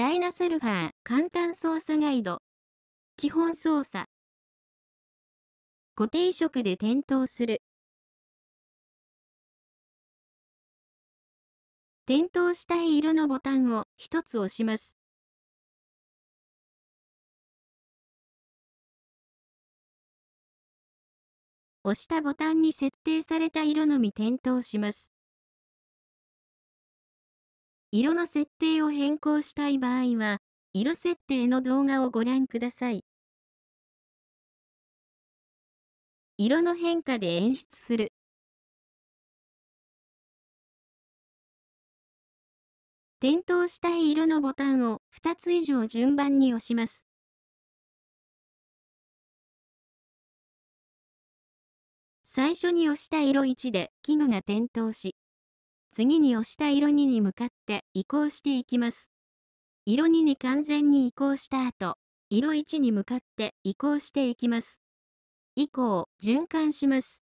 ダイナセルファー簡単操作ガイド。基本操作。固定色で点灯する。点灯したい色のボタンを一つ押します。押したボタンに設定された色のみ点灯します。色の設定を変更したい場合は、色設定の動画をご覧ください。色の変化で演出する。点灯したい色のボタンを2つ以上順番に押します。最初に押した色1で器具が点灯し、次に押した色2に向かって移行していきます。色2に完全に移行した後、色1に向かって移行していきます。以降、循環します。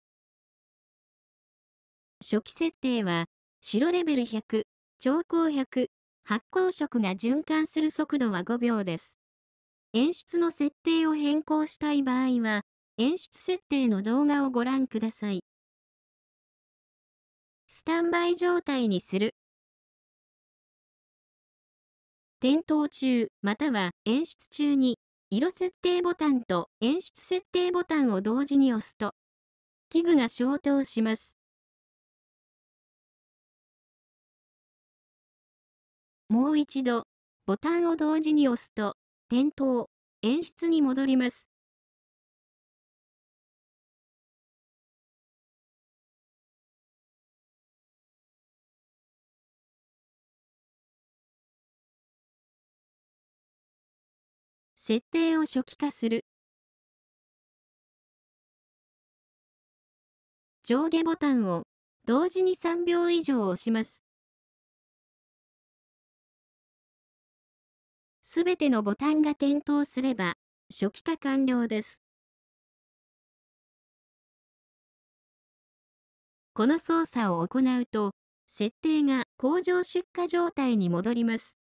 初期設定は、白レベル100、超光100、発光色が循環する速度は5秒です。演出の設定を変更したい場合は、演出設定の動画をご覧ください。スタンバイ状態にする。点灯中、または演出中に、色設定ボタンと演出設定ボタンを同時に押すと、器具が消灯します。もう一度、ボタンを同時に押すと、点灯、演出に戻ります。設定を初期化する。上下ボタンを同時に3秒以上押します。すべてのボタンが点灯すれば、初期化完了です。この操作を行うと、設定が工場出荷状態に戻ります。